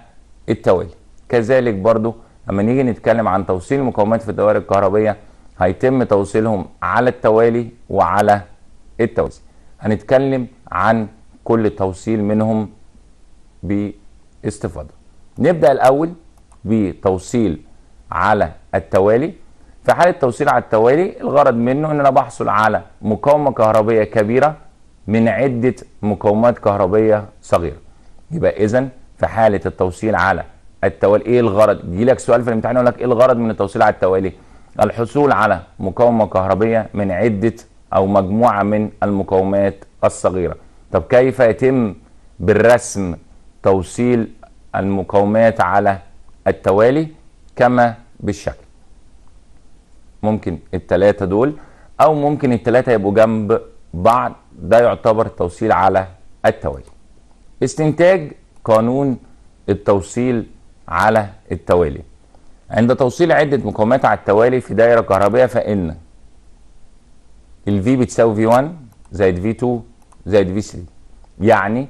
التوالي كذلك برضو لما نيجي نتكلم عن توصيل المقاومات في الدوائر الكهربائيه هيتم توصيلهم على التوالي وعلى التوازي هنتكلم عن كل توصيل منهم باستفاضه نبدا الاول بتوصيل على التوالي في حالة توصيل على التوالي الغرض منه ان انا بحصل على مقاومة كهربية كبيرة من عدة مقاومات كهربية صغيرة يبقى اذا في حالة التوصيل على التوالي ايه الغرض يجي لك سؤال في الامتحان يقول لك ايه الغرض من التوصيل على التوالي الحصول على مقاومة كهربية من عدة او مجموعة من المقاومات الصغيرة طب كيف يتم بالرسم توصيل المقاومات على التوالي كما بالشكل ممكن التلاتة دول او ممكن التلاتة يبقوا جنب بعض ده يعتبر توصيل على التوالي استنتاج قانون التوصيل على التوالي عند توصيل عدة مقاومات على التوالي في دائرة كهربية فإن ال V بتساوي V1 زائد V2 زائد V3 يعني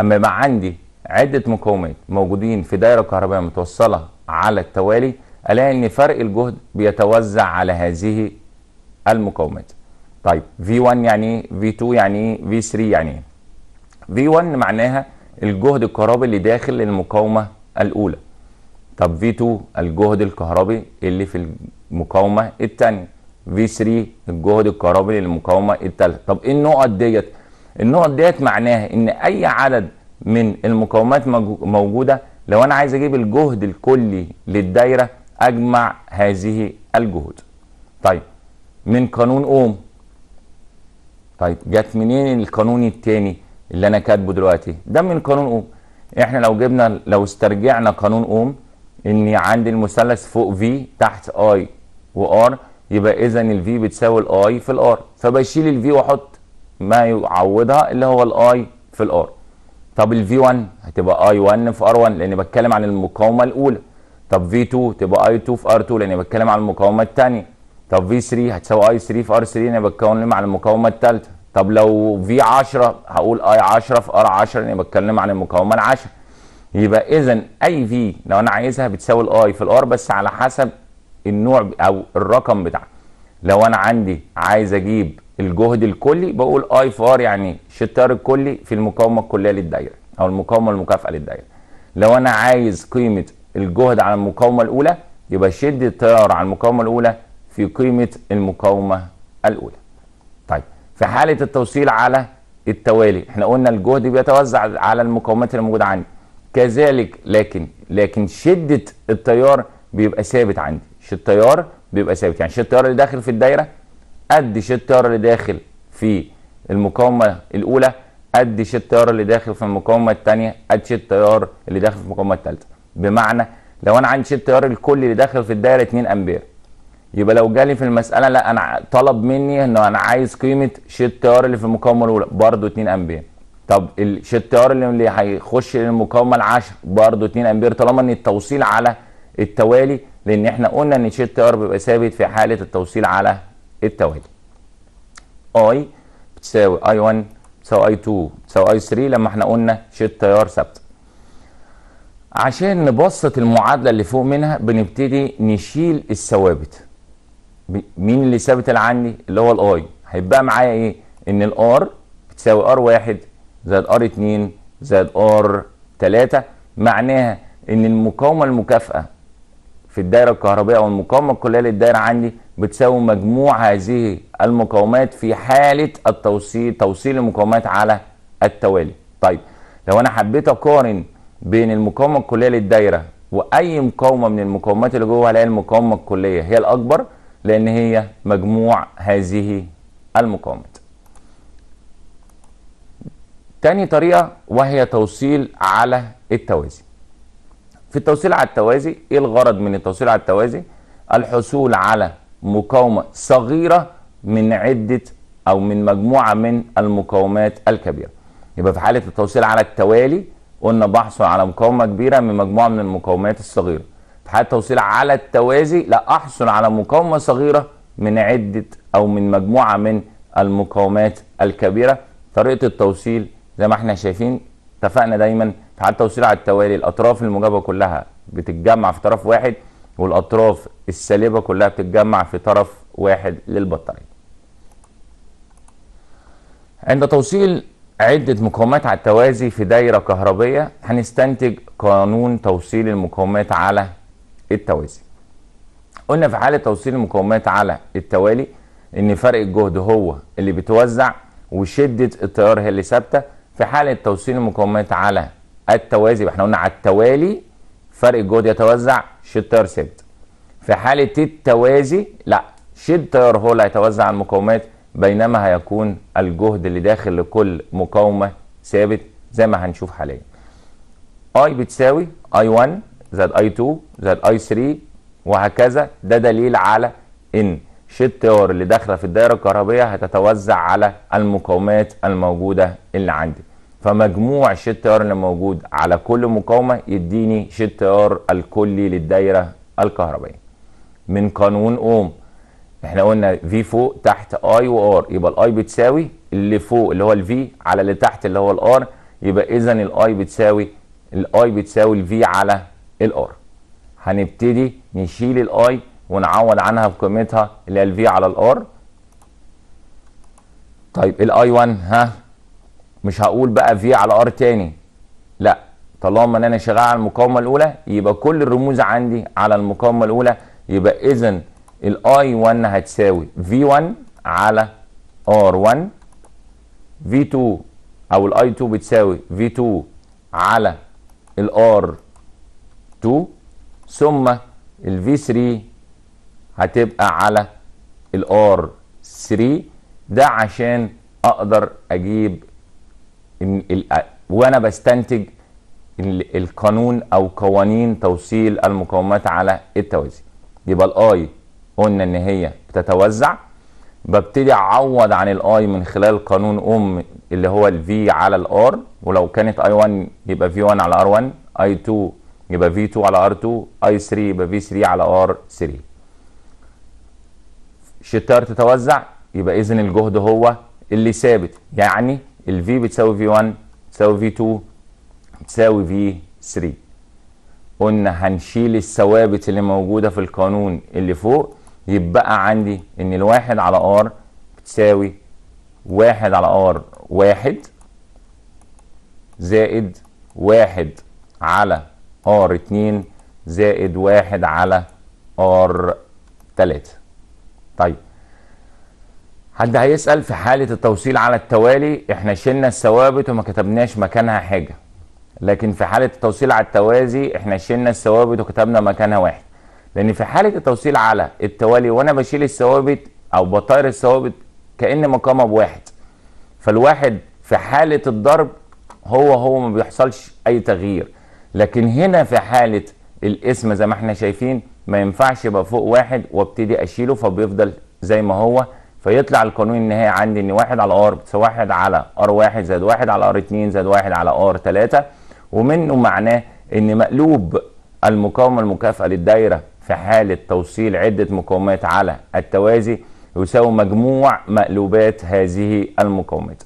أما يبقى عندي عدة مقاومات موجودين في دائرة كهربية متوصلة على التوالي الاقي ان فرق الجهد بيتوزع على هذه المقاومات طيب V1 يعني, يعني, يعني ايه V2 يعني ايه V3 يعني ايه V1 معناها الجهد الكهربي اللي داخل المقاومه الاولى طب V2 الجهد الكهربي اللي في المقاومه الثانيه V3 الجهد الكهربي للمقاومه الثالثه طب ايه النقط ديت النقط ديت معناها ان اي عدد من المقاومات موجوده لو انا عايز اجيب الجهد الكلي للدايره أجمع هذه الجهود طيب من قانون أوم طيب جت منين القانون الثاني اللي أنا كاتبه دلوقتي ده من قانون أوم إحنا لو جبنا لو استرجعنا قانون أوم إني عندي المثلث فوق في تحت أي وآر يبقى إذا الفي بتساوي الآي في الآر فبشيل الفي وأحط ما يعوضها اللي هو الاي في الار طب الفي 1 هتبقى اي 1 في ار 1 لان بتكلم عن المقاومه الاولى طب في 2 تبقى اي 2 في ار 2 لاني بتكلم عن المقاومة الثانيه طب في 3 هتساوي اي 3 في ار 3 لاني بتكلم عن المقاومه الثالثه طب لو في 10 هقول اي 10 في ار 10 لاني بتكلم عن المقاومه ال10 يبقى اذا اي في لو انا عايزها بتساوي الاي في الار بس على حسب النوع او الرقم بتاعها لو انا عندي عايز اجيب الجهد الكلي بقول اي في ار يعني الشطار الكلي في المقاومه الكليه للدايره او المقاومه المكافئه للدايره لو انا عايز قيمه الجهد على المقاومه الاولى يبقى شد التيار على المقاومه الاولى في قيمه المقاومه الاولى. طيب في حاله التوصيل على التوالي احنا قلنا الجهد بيتوزع على المقاومات اللي موجوده عندي. كذلك لكن لكن شده التيار بيبقى ثابت عندي، شد التيار بيبقى ثابت يعني شد التيار اللي داخل في الدايره قد شد التيار اللي داخل في المقاومه الاولى قد شد التيار اللي داخل في المقاومه الثانيه قد شد التيار اللي داخل في المقاومه الثالثه. بمعنى لو انا عندي شيت تيار الكل اللي داخل في الدايره 2 امبير يبقى لو جالي في المساله لا انا طلب مني انه انا عايز قيمه شيت التيار اللي في المقاومه الاولى برضه 2 امبير طب الشيت التيار اللي هيخش للمقاومه ال10 برضه 2 امبير طالما ان التوصيل على التوالي لان احنا قلنا ان شيت التيار بيبقى ثابت في حاله التوصيل على التوالي اي بتساوي اي 1 بتساوي اي 2 بتساوي اي 3 لما احنا قلنا شيت التيار ثابته عشان نبسط المعادله اللي فوق منها بنبتدي نشيل الثوابت مين اللي ثابت اللي عندي اللي هو الاي هيبقى معايا ايه ان الار بتساوي ار واحد زائد ار 2 زائد ار 3 معناها ان المقاومه المكافئه في الدائره الكهربائيه او المقاومه الكليه للدائره عندي بتساوي مجموع هذه المقاومات في حاله التوصيل توصيل المقاومات على التوالي طيب لو انا حبيت اقارن بين المقاومه الكليه للدايره واي مقاومه من المقاومات اللي جوه هلاقي المقاومه الكليه هي الاكبر لان هي مجموع هذه المقاومات تاني طريقه وهي توصيل على التوازي في التوصيل على التوازي ايه الغرض من التوصيل على التوازي الحصول على مقاومه صغيره من عده او من مجموعه من المقاومات الكبيره يبقى في حاله التوصيل على التوالي قلنا بحصل على مقاومه كبيره من مجموعه من المقاومات الصغيره في حاله التوصيل على التوازي لا احصل على مقاومه صغيره من عده او من مجموعه من المقاومات الكبيره طريقه التوصيل زي ما احنا شايفين اتفقنا دايما في حاله التوصيل على التوالي الاطراف الموجبه كلها بتتجمع في طرف واحد والاطراف السالبه كلها بتتجمع في طرف واحد للبطاريه عند توصيل عدة مقاومات على التوازي في دايرة كهربية هنستنتج قانون توصيل المقاومات على التوازي قلنا في حالة توصيل المقاومات على التوالي ان فرق الجهد هو اللي بيتوزع وشدة التيار هي اللي ثابتة في حالة توصيل المقاومات على التوازي احنا قلنا على التوالي فرق الجهد يتوزع شده التيار ثابت في حالة التوازي لا شده التيار هو اللي هيتوزع على المقاومات بينما هيكون الجهد اللي داخل لكل مقاومة ثابت زي ما هنشوف حاليا I بتساوي I1 زائد I2 زائد I3 وهكذا ده دليل على ان شد تيار اللي داخله في الدائره الكهربيه هتتوزع على المقاومات الموجوده اللي عندي فمجموع شد تيار اللي موجود على كل مقاومه يديني شد تيار الكلي للدائره الكهربيه من قانون اوم احنا قلنا في فوق تحت اي وار يبقى الاي بتساوي اللي فوق اللي هو الفي على اللي تحت اللي هو الار يبقى اذا الاي بتساوي الاي بتساوي الفي على الار هنبتدي نشيل الاي ونعوض عنها بقيمتها اللي هي الفي على الار طيب الاي 1 ها مش هقول بقى في على ار تاني لا طالما ان انا شغال على المقاومه الاولى يبقى كل الرموز عندي على المقاومه الاولى يبقى اذا الاي 1 هتساوي في 1 على ار 1 في 2 او الاي 2 بتساوي في 2 على الار 2 ثم الفي 3 هتبقى على الار 3 ده عشان اقدر اجيب وانا بستنتج القانون او قوانين توصيل المقاومات على التوازي يبقى الاي قلنا ان هي بتتوزع ببتدي اعوض عن الاي من خلال قانون ام اللي هو الفي على الار ولو كانت اي 1 يبقى في 1 على ار 1 اي 2 يبقى في 2 على ار 2 اي 3 يبقى في 3 على ار 3 شتار تتوزع يبقى اذا الجهد هو اللي ثابت يعني الفي بتساوي في 1 بتساوي في 2 بتساوي في 3 قلنا هنشيل الثوابت اللي موجوده في القانون اللي فوق يبقى عندي ان الواحد على ار بتساوي واحد على ار واحد زائد واحد على ار اتنين زائد واحد على ار تلاتة طيب حد هيسأل في حالة التوصيل على التوالي احنا شلنا الثوابت وما كتبناش مكانها حاجة لكن في حالة التوصيل على التوازي احنا شلنا الثوابت وكتبنا مكانها واحد لان في حاله التوصيل على التوالي وانا بشيل الثوابت او بطير الثوابت كان مقامها بواحد فالواحد في حاله الضرب هو هو ما بيحصلش اي تغيير لكن هنا في حاله الاسم زي ما احنا شايفين ما ينفعش يبقى فوق واحد وابتدي اشيله فبيفضل زي ما هو فيطلع القانون النهائي عندي ان واحد على ار بتساوي واحد على ار واحد زائد واحد على ار اتنين زائد واحد على ار تلاته ومنه معناه ان مقلوب المقاومه المكافئه للدايره في حالة توصيل عدة مقاومات على التوازي يساوي مجموع مقلوبات هذه المقاومات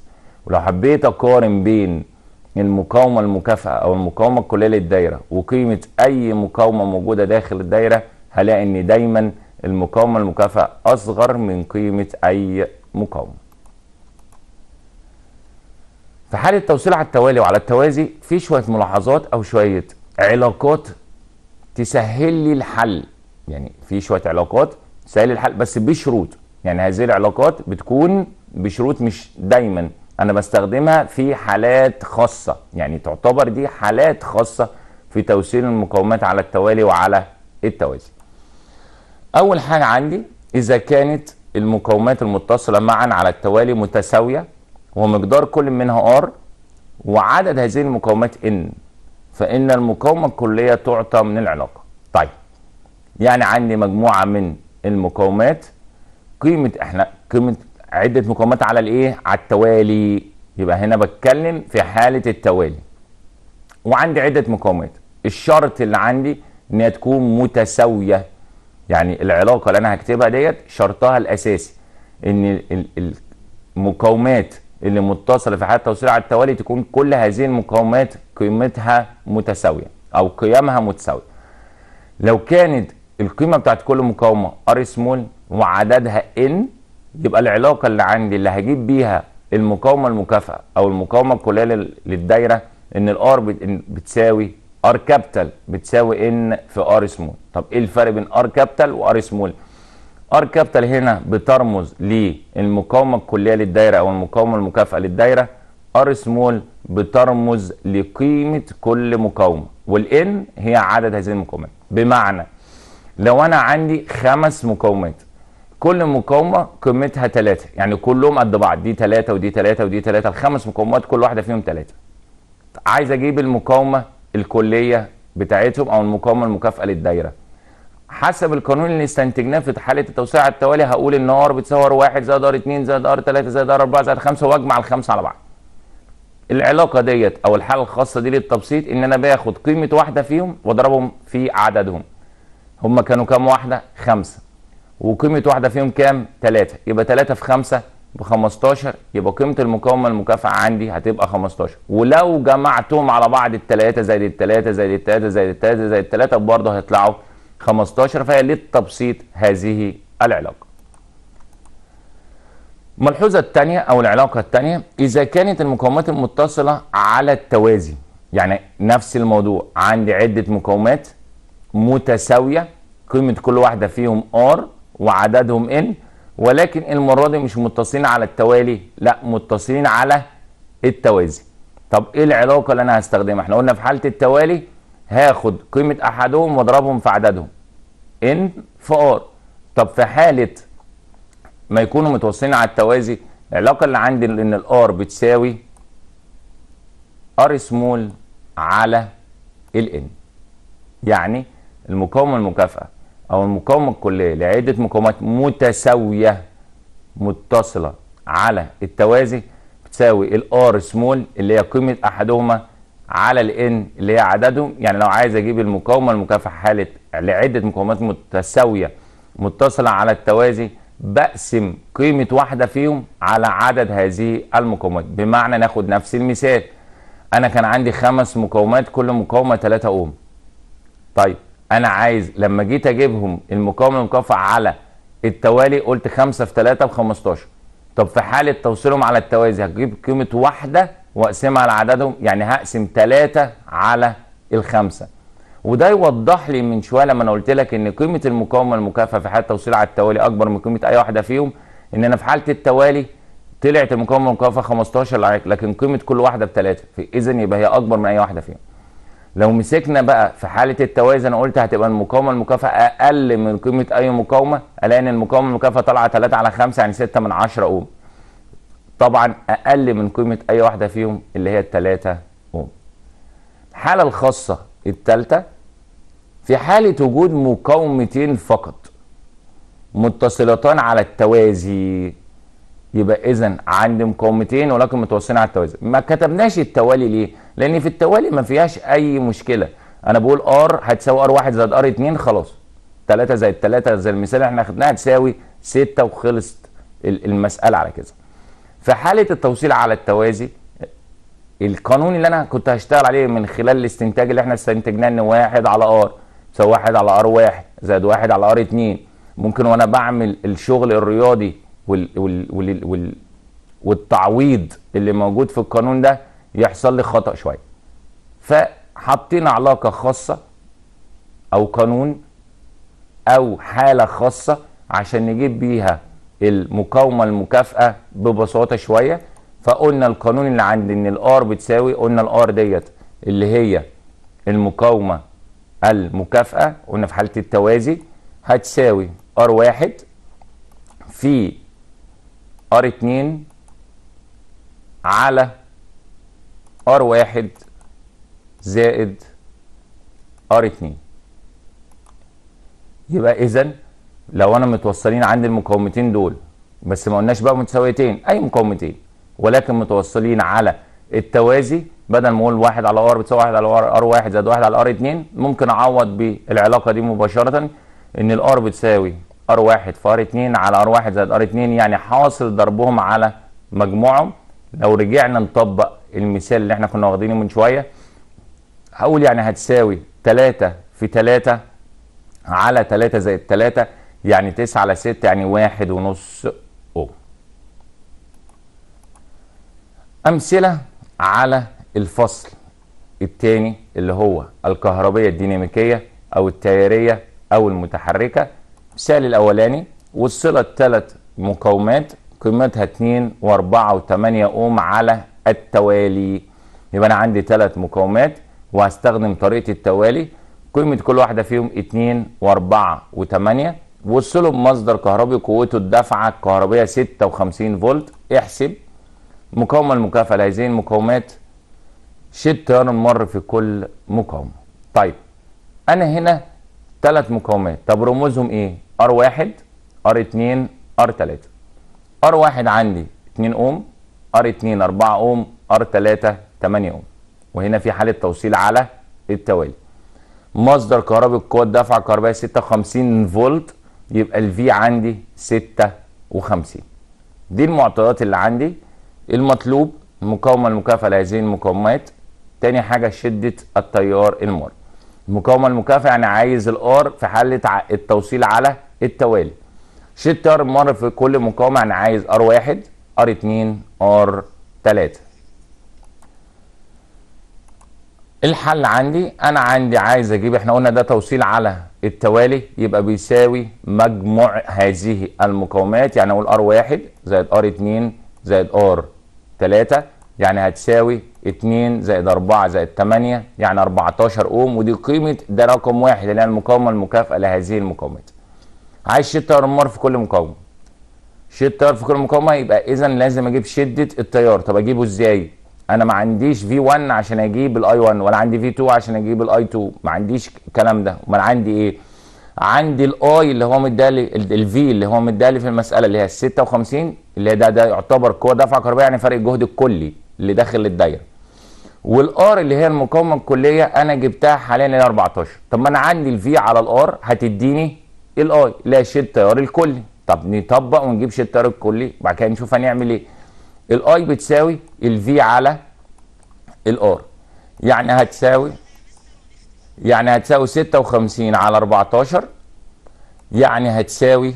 ولو حبيت أقارن بين المقاومة المكافأة أو المقاومة الكلية للدايرة وقيمة أي مقاومة موجودة داخل الدايرة هلاقي إن دايما المقاومة المكافأة أصغر من قيمة أي مقاومة في حالة التوصيل على التوالي وعلى التوازي في شوية ملاحظات أو شوية علاقات تسهل لي الحل يعني في شويه علاقات سهل الحل بس بشروط يعني هذه العلاقات بتكون بشروط مش دايما انا بستخدمها في حالات خاصه يعني تعتبر دي حالات خاصه في توصيل المقاومات على التوالي وعلى التوازي اول حاجه عندي اذا كانت المقاومات المتصله معا على التوالي متساويه ومقدار كل منها ار وعدد هذه المقاومات ان فان المقاومه الكليه تعطى من العلاقه يعني عندي مجموعه من المقاومات قيمه احنا قيمه عده مقاومات على الايه على التوالي يبقى هنا بتكلم في حاله التوالي وعندي عده مقاومات الشرط اللي عندي انها تكون متساويه يعني العلاقه اللي انا هكتبها ديت شرطها الاساسي ان المقاومات اللي متصله في حاله التوصيل على التوالي تكون كل هذه المقاومات قيمتها متساويه او قيمها متساويه لو كانت القيمه بتاعت كل مقاومه ار سمول وعددها ان يبقى العلاقه اللي عندي اللي هجيب بيها المقاومه المكافئه او المقاومه الكليه للدايره ان الار بتساوي ار كابيتال بتساوي ان في ار سمول طب ايه الفرق بين ار كابيتال وار سمول ار كابيتال هنا بترمز للمقاومه الكليه للدايره او المقاومه المكافئه للدايره ار سمول بترمز لقيمه كل مقاومه والان هي عدد هذه المقاومات بمعنى لو انا عندي خمس مقاومات كل مقاومه قيمتها ثلاثه يعني كلهم قد بعض دي ثلاثه ودي ثلاثه ودي ثلاثه الخمس مقاومات كل واحده فيهم ثلاثه عايز اجيب المقاومه الكليه بتاعتهم او المقاومه المكافئه للدايره حسب القانون اللي استنتجناه في حاله التوسعه على التوالي هقول ان ار بتساوي واحد زائد ار 2 زائد ار 3 زائد ار 4 زائد 5 واجمع الخمسه على بعض. العلاقه ديت او الحاله الخاصه دي للتبسيط ان انا باخد قيمه واحده فيهم واضربهم في عددهم. هم كانوا كام واحدة؟ خمسة وقيمة واحدة فيهم كام؟ ثلاثة يبقى ثلاثة في خمسة ب 15 يبقى قيمة المقاومة المكافأة عندي هتبقى 15 ولو جمعتهم على بعض الثلاثة زائد الثلاثة زائد الثلاثة زائد الثلاثة زائد الثلاثة برضه هيطلعوا 15 فهي للتبسيط هذه العلاقة. الملحوظة الثانية أو العلاقة الثانية إذا كانت المقاومات المتصلة على التوازي يعني نفس الموضوع عندي عدة مقاومات متساويه قيمه كل واحده فيهم ار وعددهم ان ولكن المره دي مش متصلين على التوالي لا متصلين على التوازي طب ايه العلاقه اللي انا هستخدمها احنا قلنا في حاله التوالي هاخد قيمه احدهم واضربهم في عددهم ان في ار طب في حاله ما يكونوا متوصلين على التوازي العلاقه اللي عندي ان الار بتساوي ار سمول على الان يعني المقاومه المكافئه او المقاومه الكليه لعده مقاومات متساويه متصله على التوازي بتساوي الار سمول اللي هي قيمه احدهما على الان اللي هي عددهم يعني لو عايز اجيب المقاومه المكافئه حاله لعده مقاومات متساويه متصله على التوازي بقسم قيمه واحده فيهم على عدد هذه المقاومات بمعنى ناخد نفس المثال انا كان عندي خمس مقاومات كل مقاومه 3 اوم طيب انا عايز لما جيت اجيبهم المقاومه المكافئه على التوالي قلت 5 في 3 ب 15 طب في حاله توصيلهم على التوازي هجيب قيمه واحده واقسمها على عددهم يعني هقسم 3 على الخمسه وده يوضح لي من شويه لما انا قلت لك ان قيمه المقاومه المكافئه في حاله توصيل على التوالي اكبر من قيمه اي واحده فيهم ان انا في حاله التوالي طلعت المقاومه المكافئه 15 لكن قيمه كل واحده 3 اذا يبقى هي اكبر من اي واحده فيهم لو مسكنا بقى في حاله التوازي انا قلت هتبقى المقاومه المكافاه اقل من قيمه اي مقاومه الاقي ان المقاومه المكافاه طالعه 3 على 5 يعني 6 من 10 اوم طبعا اقل من قيمه اي واحده فيهم اللي هي 3 اوم الحاله الخاصه الثالثه في حاله وجود مقاومتين فقط متصلتان على التوازي يبقى اذا عندي مقاومتين ولكن متوصلين على التوازي ما كتبناش التوالي ليه لان في التوالي ما فيهاش اي مشكله انا بقول ار هتساوي ار 1 زائد ار 2 خلاص 3 زائد 3 زي المثال اللي احنا خدناها هتساوي 6 وخلصت المساله على كده في حاله التوصيل على التوازي القانون اللي انا كنت هشتغل عليه من خلال الاستنتاج اللي احنا استنتجناه ان 1 على ار تساوي 1 على ار 1 زائد 1 على ار 2 ممكن وانا بعمل الشغل الرياضي وال وال وال وال والتعويض اللي موجود في القانون ده يحصل لي خطا شويه فحطينا علاقه خاصه او قانون او حاله خاصه عشان نجيب بيها المقاومه المكافاه ببساطه شويه فقلنا القانون اللي عند ان الار بتساوي قلنا الار ديت اللي هي المقاومه المكافاه قلنا في حاله التوازي هتساوي ار واحد في ار 2 على ار 1 زائد ار 2 يبقى اذا لو انا متوصلين عندي المقاومتين دول بس ما قلناش بقى متساويتين اي مقاومتين ولكن متوصلين على التوازي بدل ما اقول 1 على ار بتساوي 1 على ار 1 زائد 1 على ار 2 ممكن اعوض بالعلاقه دي مباشره ان الار بتساوي ار1 في ار2 على ار1 زائد ار2 يعني حاصل ضربهم على مجموعهم لو رجعنا نطبق المثال اللي احنا كنا واخدينه من شويه هقول يعني هتساوي 3 في 3 على 3 زائد 3 يعني 9 على 6 يعني واحد ونص او امثله على الفصل الثاني اللي هو الكهربيه الديناميكيه او التياريه او المتحركه السائل الاولاني والصله الثلاث مقاومات قيمتها 2 و4 و8 اوم على التوالي يبقى انا عندي ثلاث مقاومات وهستخدم طريقه التوالي قيمه كل واحده فيهم 2 و4 و8 والسلب مصدر كهربي قوته الدفعه الكهربيه 56 فولت احسب مقاومه المكافاه لهذه المقاومات شد تيار المر في كل مقاومه طيب انا هنا ثلاث مقاومات طب رموزهم ايه R1 R2 R3 R1 عندي 2 اوم R2 4 اوم R3 8 اوم وهنا في حالة توصيل على التوالي مصدر كهرباء القوة الدفعة الكهربائية 56 فولت يبقى الفي عندي 56 دي المعطيات اللي عندي المطلوب المقاومة المكافئة لهذه المقاومات تاني حاجة شدة التيار المر المقاومة المكافئة يعني عايز الار في حالة التوصيل على التوالي شيت ار مره في كل مقاومه انا عايز ار 1 ار 2 ار 3 الحل عندي انا عندي عايز اجيب احنا قلنا ده توصيل على التوالي يبقى بيساوي مجموع هذه المقاومات يعني اقول ار 1 زائد ار 2 زائد ار 3 يعني هتساوي 2 زائد 4 زائد 8 يعني 14 اوم ودي قيمه ده رقم واحد اللي هي المقاومه المكافئه لهذه المقاومات عايز شده تيار في كل مقاومه شده تيار في كل مقاومه يبقى اذا لازم اجيب شده التيار طب اجيبه ازاي انا ما عنديش في 1 عشان اجيب الاي 1 ولا عندي في 2 عشان اجيب الاي 2 ما عنديش الكلام ده امال عندي ايه عندي الاي اللي هو مدالي الفي اللي هو مدالي في المساله اللي هي 56 اللي ده ده يعتبر قوه دفعه كهربائيه يعني فرق الجهد الكلي اللي داخل الدايره والار اللي هي المقاومه الكليه انا جبتها حاليا هي 14 طب ما انا عندي الفي على الار هتديني الاي لا شيل التيار الكلي طب نطبق ونجيب شيل التيار الكلي وبعد كده نشوف هنعمل ايه الاي بتساوي الفي على الار يعني هتساوي يعني هتساوي 56 على 14 يعني هتساوي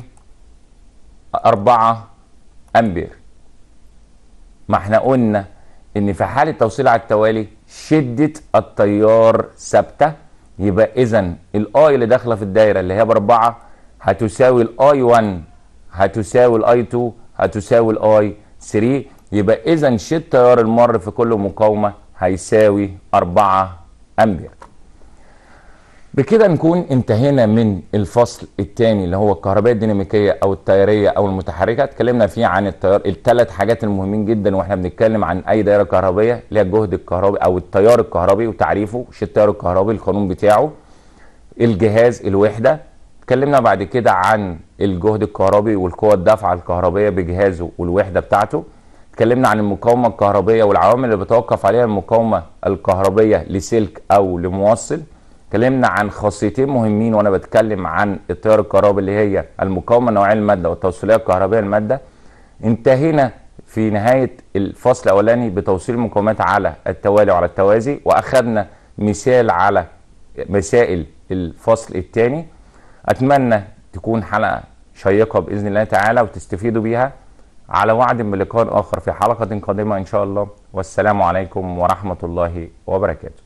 4 امبير ما احنا قلنا ان في حاله توصيل على التوالي شده التيار ثابته يبقى اذا الاي اللي داخله في الدايره اللي هي ب 4 هتساوي الاي 1 هتساوي الاي 2 هتساوي الاي 3 يبقى اذا شد تيار المر في كل مقاومه هيساوي 4 امبير بكده نكون انتهينا من الفصل الثاني اللي هو الكهرباء الديناميكيه او التياريه او المتحركه اتكلمنا فيه عن التيار الثلاث حاجات المهمين جدا واحنا بنتكلم عن اي دايره كهربيه اللي هي الجهد الكهربي او التيار الكهربي وتعريفه شو التيار الكهربي القانون بتاعه الجهاز الوحده اتكلمنا بعد كده عن الجهد الكهربي والقوة الدافعة الكهربية بجهازه والوحدة بتاعته اتكلمنا عن المقاومة الكهربية والعوامل اللي بتوقف عليها المقاومة الكهربية لسلك أو لموصل اتكلمنا عن خاصيتين مهمين وانا بتكلم عن التيار الكهربي اللي هي المقاومة نوعية المادة والتوصيلية الكهربية المادة انتهينا في نهاية الفصل الأولاني بتوصيل المقاومات على التوالي وعلى التوازي وأخذنا مثال على مسائل الفصل الثاني اتمنى تكون حلقه شيقه باذن الله تعالى وتستفيدوا بيها على وعد بلقاء اخر في حلقه قادمه ان شاء الله والسلام عليكم ورحمه الله وبركاته